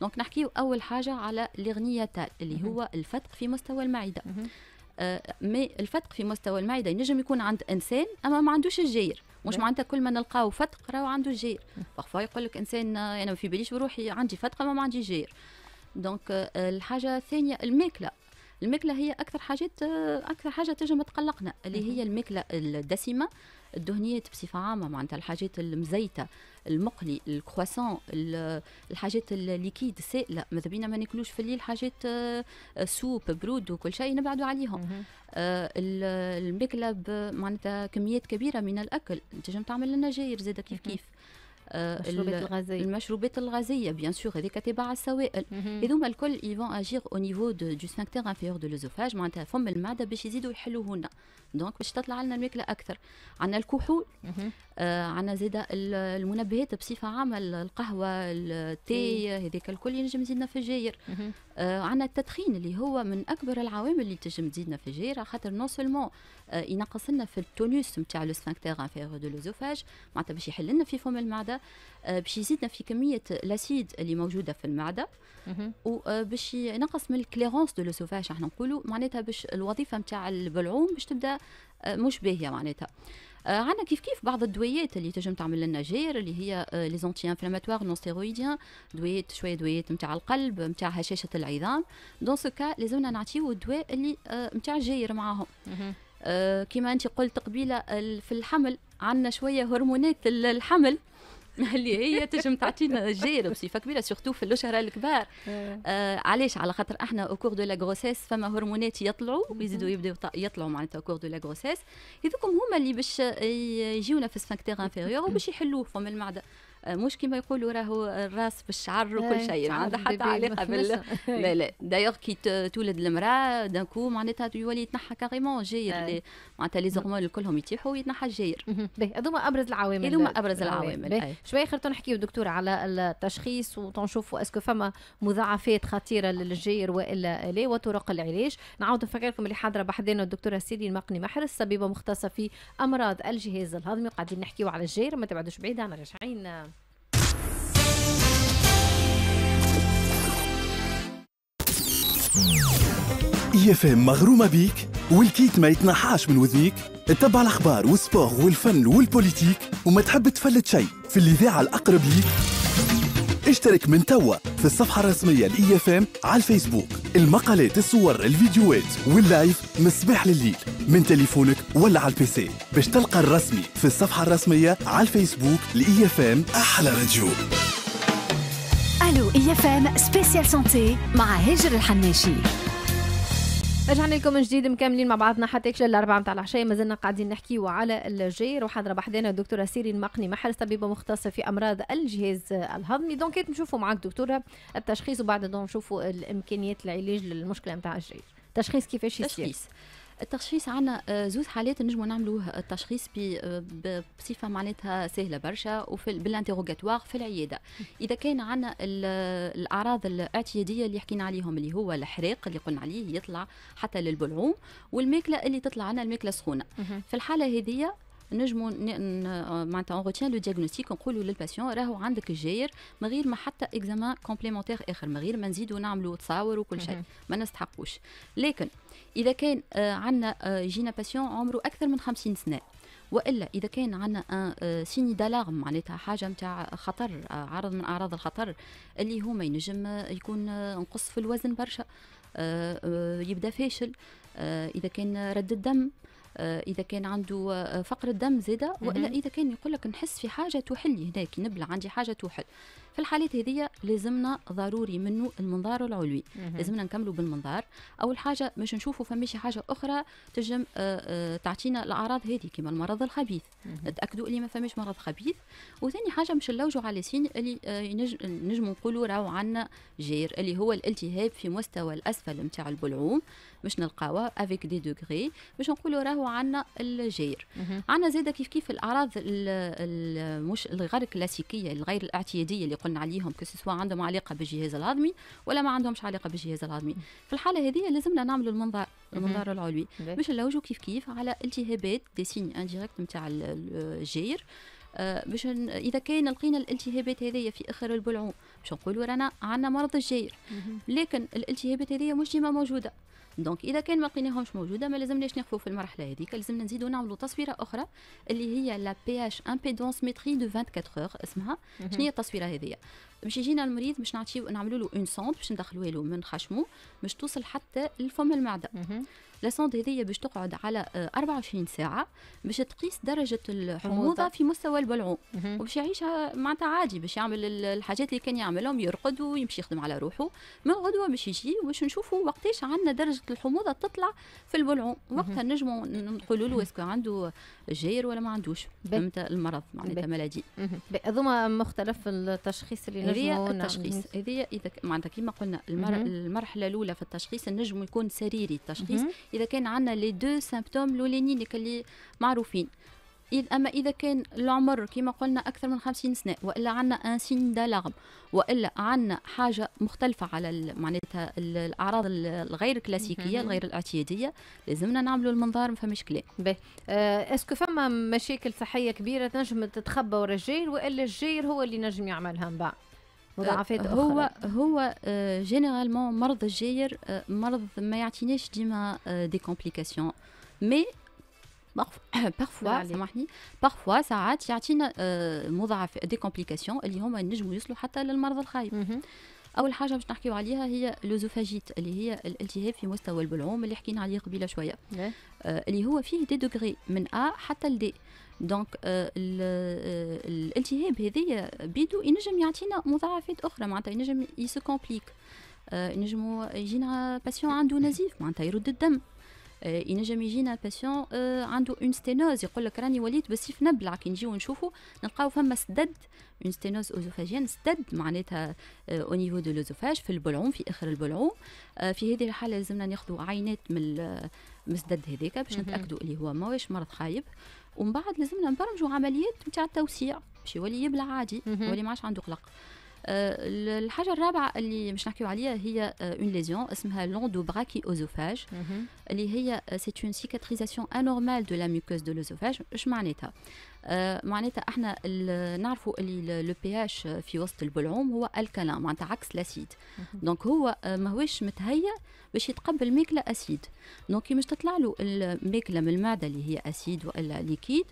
دونك نحكيو اول حاجه على لغنيتال اللي هو الفتق في مستوى المعده آه مي الفتق في مستوى المعده ينجم يكون عند انسان اما ما عندوش الجير مش معناتها كل ما نلقاو فتق راهو عنده جير بخفا يقول لك انسان آه، انا ما في باليش بروحي عندي فتق اما ما عندي جير دونك euh, الحاجه الثانيه الماكله الماكله هي اكثر حاجات آه، اكثر حاجه تنجم تقلقنا اللي هي الماكله الدسمه الدهنيات بصفه عامه معناتها الحاجات المزيته المقلي الكرواسون الحاجات الليكيد السائله ماذا بينا ما ناكلوش في الليل حاجات آه، سوب برود وكل شيء نبعدوا عليهم آه، الماكله معناتها كميات كبيره من الاكل تنجم تعمل لنا جاير زاده كيف كيف المشروبات الغازيه المشروبات الغازيه بيان سور هذيك تبع السوائل هذوما الكل يفون اجير او نيفو دو سفنكتير انفيور دو لوزوفاج معناتها فم المعده باش يزيدوا يحلوه لنا دونك باش تطلع لنا الماكله اكثر عندنا الكحول آه عندنا زيدا المنبهات بصفه عامه القهوه التاي هذيك الكل ينجم يعني يزيدنا في الجير آه عندنا التدخين اللي هو من اكبر العوامل اللي تنجم تزيدنا في الجير على خاطر نون سولمون آه ينقص لنا في التونوس نتاع لو سفنكتير انفيريور دو لوزوفاج معناتها باش يحل لنا في فم المعده آه باش يزيدنا في كميه الاسيد اللي موجوده في المعده وباش آه، ينقص من الكليرونس دو لوسوفاج احنا نقولوا معناتها باش الوظيفه نتاع البلعوم باش تبدا آه، مش باهيه معناتها آه، عندنا كيف كيف بعض الدويات اللي تنجم تعمل لنا جير اللي هي لي زونتي انفلاماتوار نون ستيرويديان دويات شويه دويات نتاع القلب نتاع هشاشه العظام دون سو كا لازمنا نعطيو الدواء اللي نتاع آه، الجير معاهم كما انت قلت قبيله في الحمل عندنا شويه هرمونات الحمل اللي هي تنجم تعطينا جير بصفه كبيره سورتو في الاشهر الكبار آه. آه علاش على خاطر احنا او كور دو لا غروسيس فما هرمونات يطلعوا ويزيدوا يبداو يطلعوا معناتها كور دو لا غروسيس هذوكم هما اللي باش يجيونا في السفنكتير انفيريور وباش يحلوه فم المعده مش كما يقولوا راهو الراس في الشعر وكل إيه، شيء ما عندها حتى علاقه بال لا لا دايوغ كي تولد المراه دان معناتها يولي يتنحى كاريمون جاير إيه. معناتها لي زغمون كلهم يتيحوا ويتنحى جاير هذوما ابرز العوامل إيه، هذوما ابرز العوامل شويه خاطر نحكيو دكتور على التشخيص وتنشوفوا اسكو فما مضاعفات خطيره للجير والا لا وطرق العلاج نعاود نفكركم اللي حاضره بحدنا الدكتوره سيدي المقني محرس طبيبه مختصه في امراض الجهاز الهضمي وقاعدين نحكيو على الجير ما تبعدوش بعيد انا راجعين اي اف ام مغرومه بيك والكيت ما يتنحاش من وذنيك تتبع الاخبار والسبور والفن والبوليتيك وما تحب تفلت شيء في الاذاعه الاقرب ليك اشترك من توا في الصفحه الرسميه لاي اف ام على الفيسبوك المقالات الصور الفيديوهات واللايف من الصباح لليل من تليفونك ولا على البيسي باش تلقى الرسمي في الصفحه الرسميه على الفيسبوك لاي اف ام احلى راديو IFM فام سبيسيال سانتي مع هاجر الحناشي رجعنا لكم من جديد مكملين مع بعضنا حتى يكشل الاربعه متاع العشاء مازلنا قاعدين نحكيو على الجير وحاضره بحذانا الدكتوره سيري المقني محرز طبيبه مختصه في امراض الجهاز الهضمي دونك نشوفوا معك دكتوره التشخيص وبعد دون نشوفوا الامكانيات العلاج للمشكله متاع الجير تشخيص كيفاش يصير التشخيص عندنا آه، زوز حالات نجمو نعملوه آه، التشخيص آه، بصفه معناتها سهله برشا وفي بالانتروغاتوار في العياده اذا كان عندنا الاعراض الاعتياديه اللي حكينا عليهم اللي هو الحراق اللي قلنا عليه يطلع حتى للبلعوم والماكله اللي تطلع عندنا الماكله سخونه في الحاله هذه نجمو معناتها اون روتيان لو دياغنوستيك نقولوا للباسيون راهو عندك الجاير من غير ما حتى اكزامان كومبليمونتيغ اخر من غير ما نزيدو نعملو تصاور وكل شيء ما نستحقوش لكن اذا كان آه، عندنا آه، جينا باسيون عمره اكثر من 50 سنه والا اذا كان عندنا ان سيني دالارم معناتها حاجه نتاع خطر آه، عرض من اعراض الخطر اللي هما ينجم يكون نقص في الوزن برشا يبدا فاشل اذا كان رد الدم اذا كان عنده فقر الدم زاده والا اذا كان يقول لك نحس في حاجه تحل هناك نبلع عندي حاجه تحل في الحالات هذه لازمنا ضروري منه المنظار العلوي لازمنا نكملوا بالمنظار اول حاجه باش نشوفوا فماشي شي حاجه اخرى تجم آه، آه، تعطينا الاعراض هذه كما المرض الخبيث نتاكدوا اللي ما فماش مرض خبيث وثاني حاجه مش نلوجوا على سين اللي آه، نجم نقولوا راهو عندنا جير اللي هو الالتهاب في مستوى الاسفل نتاع البلعوم باش نلقاوه افيك دي دوغري باش نقولوا راهو عندنا الجير عندنا زاده كيف كيف الاعراض مش الغير كلاسيكيه الغير الاعتياديه اللي قلنا عليهم كسوا عندهم علاقه بالجهاز الهضمي ولا ما عندهمش علاقه بالجهاز الهضمي في الحاله هذه لازمنا نعملوا المنظار المنظار العلوي باش نلوجوا كيف كيف على التهابات دي سيني انديريكت نتاع الجير آه، باش اذا كان لقينا الالتهابات هذه في اخر البلعوم باش نقولوا رانا عندنا مرض الجير لكن الالتهابات هذيا مش ديما موجوده دونك اذا كان ما لقيناهمش موجوده ما لازمناش نقفوا في المرحله هذيك لازمنا نزيدوا نعملوا تصويره اخرى اللي هي لا بي اش امبيدونس ميتري دو 24 اور اسمها شنو هي التصويره هذيا باش يجينا المريض باش نعطيه نعملوا له اون سوند باش ندخلوا له من خشمه باش توصل حتى لفم المعده لا سوند هذيا باش تقعد على 24 آه، ساعه باش تقيس درجه الحموضه في مستوى البلعوم وباش يعيش معناتها عادي باش يعمل الحاجات اللي كان يعملهم يرقد ويمشي يخدم على روحه من غدوه باش يجي باش نشوفوا وقتاش عندنا درجه الحموضه تطلع في البلعوم وقتها نجموا نقولوا له اسكو عنده جير ولا ما عندوش فهمت المرض معناتها ملادي هذوما مختلف التشخيص اللي إيه. هذه نعم. التشخيص هذه اذا معناتها كما قلنا المر... المرحله الاولى في التشخيص النجم يكون سريري التشخيص اذا كان عندنا لي دو سيمبتوم الاولانيين اللي معروفين إذ أما إذا كان العمر كما قلنا أكثر من 50 سنة وإلا عندنا أن سين دالغم وإلا عندنا حاجة مختلفة على معناتها الأعراض الغير كلاسيكية الغير الاعتيادية لازمنا نعملوا المنظار ما فماش كلام. باهي اسكو فما مشاكل صحية كبيرة تنجم تتخبى ورا الجير وإلا الجير هو اللي نجم يعملها من بعد؟ مضاعفات آه، هو أخرى. آه، آه. هو جينيرالمون مرض الجير مرض ما يعطيناش ديما دي كومبليكاسيون مي بارفوا سامحني بارفوا ساعات يعطينا مضاعفات دي كومبليكاسيون اللي هما ينجموا يوصلوا حتى للمرض الخايب اول حاجه باش نحكيو عليها هي لوزوفاجيت اللي هي الالتهاب في مستوى البلعوم اللي حكينا عليه قبيله شويه إيه. اللي هو فيه دي دوغري من ا حتى لدي دونك الالتهاب هذايا بيدو ينجم يعطينا مضاعفات اخرى معناتها ينجم يسو كومبليك ينجم يجينا باسيون عنده نزيف معناتها يرد الدم ينجم يجينا باسيون عنده اون ستينوز يقول لك راني وليت بسيف نبلع كي نجيو نشوفو نلقاو فما سدد اون ستينوز اوزوفاجيان سدد معناتها او نيفو دو لوزوفاج في البلعوم في اخر البلعوم في هذه الحاله لازمنا ناخذ عينات من المسدد هذاك باش نتاكدوا اللي هو ماهوش مرض خايب ومن بعد لازمنا نبرمجوا عمليات نتاع التوسيع باش يولي يبلع عادي يولي ما عادش عنده قلق أه الحاجه الرابعه اللي مش نحكيو عليها هي اون آه، ليزيون اسمها لوندو براكي اوزوفاج اللي هي سي اون سيكاتريزاسيون انورمال دو لا ميكوز دو لوزوفاج اش معناتها آه، معناتها احنا نعرفوا اللي لو بي اش في وسط البلعوم هو الكلام معناتها عكس لاسيد دونك هو آه، ماهوش متهيأ باش يتقبل ماكله اسيد دونك كي مش تطلع له الماكله من المعده اللي هي اسيد والا ليكيد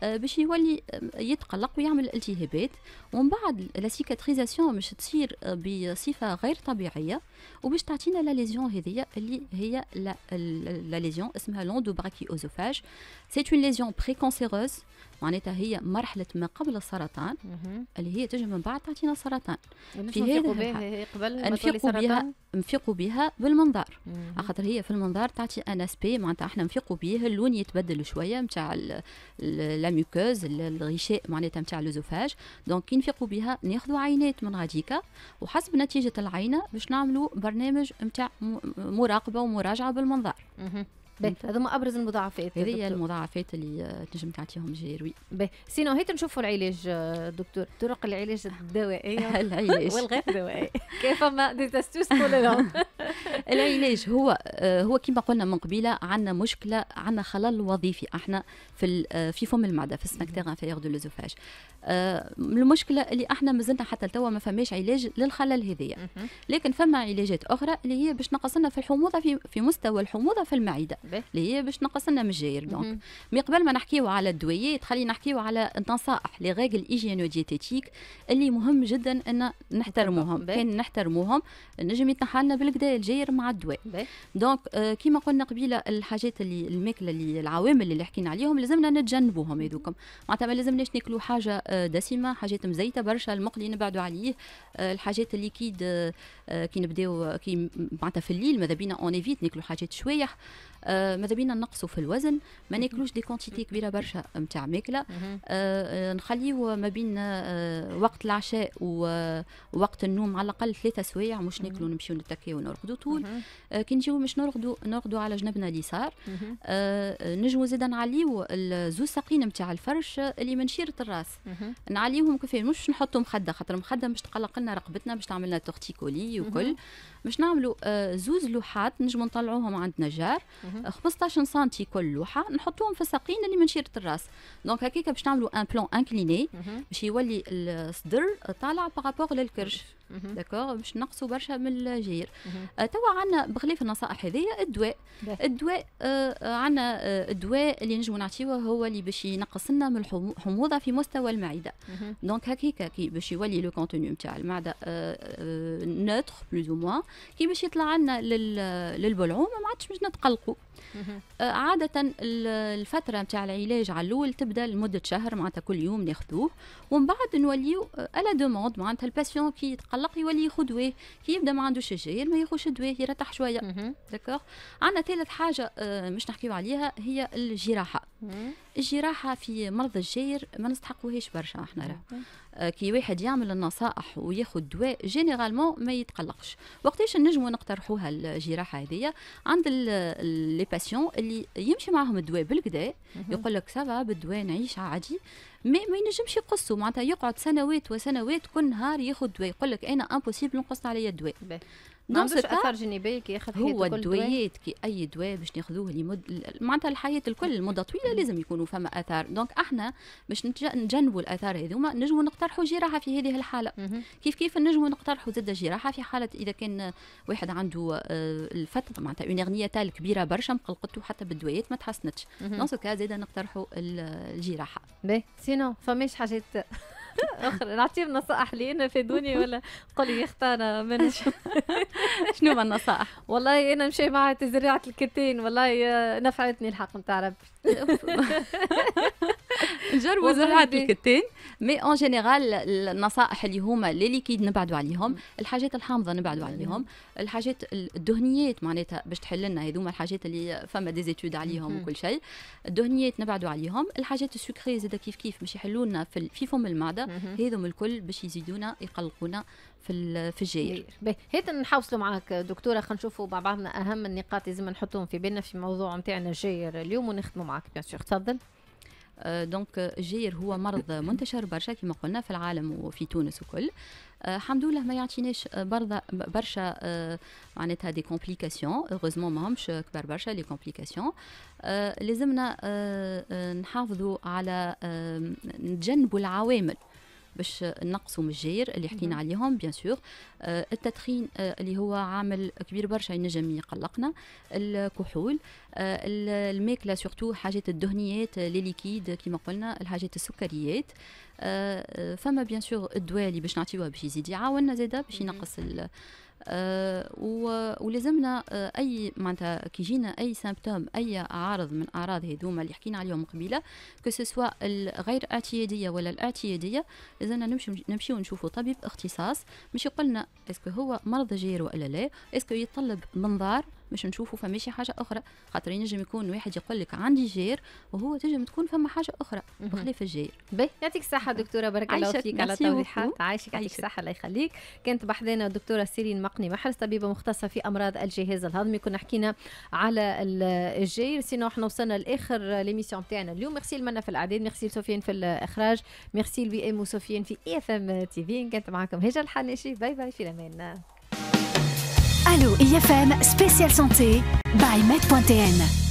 آه، باش يولي يتقلق ويعمل التهابات ومن بعد لا سيكاتريزاسيون باش تصير بصفه غير طبيعيه وباش تعطينا لا ليزيون هذيا اللي هي لا ليزيون اسمها لوندوبراكي اوزوفاج سي اون ليزيون بري كونسيروز معناتها هي مرحله ما قبل السرطان اللي هي تجي من بعد تعطينا سرطان في هذا قبل نفيقوا بها نفيقوا بها بالمنظار خاطر هي في المنظار تعطي ان بي معناتها احنا نفيقوا بها اللون يتبدل شويه نتاع لا الغشاء معناتها نتاع لوزوفاج دونك كي نفيقوا بها ناخذوا عينات من غاديكا وحسب نتيجه العينه باش نعملوا برنامج نتاع مراقبه ومراجعه بالمنظار هذوما ابرز المضاعفات هذه المضاعفات اللي آه، تنجم تعطيهم جيروي باهي سينو هيت نشوفوا العلاج آه، دكتور طرق العلاج الدوائيه العلاج والغير دوائي كيف ما ديتاستوس العلاج هو آه، هو كما قلنا من قبيله عندنا مشكله عندنا خلل وظيفي احنا في في فم المعده في السمكتيغ انفيغ دو لوزوفاج آه، المشكله اللي احنا مازلنا حتى لتوا ما فماش علاج للخلل هذايا لكن فما علاجات اخرى اللي هي باش نقصنا في الحموضه في, في مستوى الحموضه في المعده اللي هي باش نقصنا من الجير دونك مي قبل ما نحكيو على الدويات خلينا نحكيو على النصائح لي غاغل ايجينو ديتيتيك اللي مهم جدا ان نحترموهم كان نحترموهم نجم يتنحى لنا بالكدا الجير مع الدواء دونك آه كيما قلنا قبيله الحاجات اللي الماكله اللي العوامل اللي حكينا عليهم لازمنا نتجنبوهم هذوكم معناتها ما لازمناش ناكلوا حاجه دسمه آه، حاجات مزيته برشا المقلي نبعدوا عليه آه، الحاجات الليكيد آه، كي نبداو كي معناتها في الليل ماذا بينا اون ايفيت ناكلوا حاجات شويه آه ماذا بينا نقصوا في الوزن ما ناكلوش دي كونتيتي كبيره برشا نتاع آه، ماكله آه, آه، نخليه ما بين آه وقت العشاء ووقت آه، النوم على الاقل ثلاثه سوايع مش ناكلوا نمشيو نتكيو ونرقدوا طول آه كي نجيو مش نرقدوا نرقدوا على جنبنا اليسار آه نجمو زاد نعليو زوز ساقين نتاع الفرش اللي من شيره الراس نعليوهم كيفاه مش نحطوا مخده خاطر مخده باش تقلق لنا رقبتنا باش تعملنا تورتيكولي وكل باش نعملوا آه، زوز لوحات نجموا نطلعوهم عند نجار 15 آه، سنتي كل لوحه نحطوهم في الساقين اللي من شيره الراس دونك هكاك باش نعملوا ان بلون انكليني باش يولي الصدر طالع بارابور للكرش داكوغ باش نقصوا برشا من الجير أه، توا عندنا بخلاف النصائح هذيا الدواء الدواء أه، عندنا أه، الدواء اللي نجمو نعطيوه هو اللي باش ينقص لنا من الحموضه في مستوى المعده دونك هكيكا كي باش يولي لو كونتوني نتاع المعده نوتر بلوز او كي باش يطلع لنا للبلعوم ما عادش باش نتقلقوا عادة الفترة نتاع العلاج على الأول تبدا لمدة شهر معناتها كل يوم ناخذوه ومن بعد نوليو ألا دوموند معناتها الباسيون كي يتقلق يتقلق يولي ياخذ دواه كي يبدا ما عندوش الجير ما ياخذش دواه يرتاح شويه داكوغ عندنا ثالث حاجه آه، مش نحكيو عليها هي الجراحه الجراحه في مرض الجير ما نستحقوهاش برشا احنا راه آه، كي واحد يعمل النصائح وياخذ دواء جينيرالمون ما يتقلقش وقتاش نجمو نقترحوها الجراحه هذيا عند لي باسيون اللي يمشي معاهم الدواء بالكدا يقول لك سافا بالدواء نعيش عادي ما ما ينجمش يقصوا معناتها يقعد سنوات وسنوات كل نهار ياخذ دواء يقول لك انا امبوسيبل نقص عليا الدواء ما عندوش اثار جانبي كي ياخذ هو الدويات كي اي دواء باش ناخذوه لمد معناتها الحياه الكل لمده طويله لازم يكونوا فما اثار دونك احنا باش نتجنبوا الاثار هذوما نجموا نقترحوا جراحه في هذه الحاله كيف كيف نجموا نقترحوا زاد جراحه في حاله اذا كان واحد عنده آه، الفتق معناتها اون اغنيه تال كبيره برشا مقلقته حتى بالدويات ما تحسنتش دونك زاد نقترحوا الجراحه سينو فماش حاجات اخرى نعطيهم نصائح لي انا دوني ولا قولي اختار من شنو النصائح والله انا مشي مع تزريعه الكتان والله نفعتني الحق نتاع ربي جربوا زرعة الكتان مي اون جينيرال النصائح اللي هما لي ليكيد نبعدوا عليهم الحاجات الحامضه نبعدوا عليهم الحاجات الدهنيات معناتها باش تحل لنا هذوما الحاجات اللي فما ديزيتود عليهم وكل شيء الدهنيات نبعدوا عليهم الحاجات السكري زاد كيف كيف باش يحلوا لنا في, فم المعده هذوما الكل باش يزيدونا يقلقونا في في الجاير هذا نحوصلوا معاك دكتوره خلينا نشوفوا مع بعضنا اهم النقاط لازم نحطهم في بالنا في موضوع نتاعنا الجاير اليوم ونخدموا معاك بيان سور تفضل أه، دونك الجير هو مرض منتشر برشا كما قلنا في العالم وفي تونس وكل أه، الحمد لله ما يعطيناش برشا أه، معناتها دي كومبليكاسيون اوغوزمون ماهمش كبار برشا لي كومبليكاسيون لازمنا نحافظوا على نتجنبوا العوامل باش نقصوا من الجير اللي حكينا عليهم بيان آه، سور التدخين آه، اللي هو عامل كبير برشا ينجم يعني يقلقنا الكحول آه، الماكله سورتو حاجات الدهنيات لي ليكيد كيما قلنا الحاجات السكريات فما بيان سور الدواء اللي باش نعطيوها باش يزيد يعاوننا زاده باش ينقص آه، ولازمنا آه، اي معناتها كي جينا اي سيمبتوم اي اعراض من اعراض هذوما اللي حكينا عليهم قبيله كو سوا الغير اعتياديه ولا الاعتياديه لازمنا نمشي نمشي ونشوفوا طبيب اختصاص مش يقولنا اسكو هو مرض جير ولا لا اسكو يتطلب منظار باش نشوفه فماشي حاجه اخرى خاطر ينجم يكون واحد يقول لك عندي جير وهو تنجم تكون فما حاجه اخرى بخلاف الجير باهي يعطيك الصحه دكتوره بارك الله فيك على التوضيحات عايشك يعطيك الصحه الله يخليك كانت بحذانا الدكتوره سيرين مقني محرز طبيبه مختصه في امراض الجهاز الهضمي كنا حكينا على الجير سينو احنا وصلنا لاخر ليميسيون تاعنا اليوم ميرسي لمنى في الاعداد ميرسي لسوفيان في الاخراج ميرسي لبي ام وسوفيان في اف ام تي في كانت معكم هجا الحناشي باي باي في الامان Allô IFM, spécial santé, by Med.tn.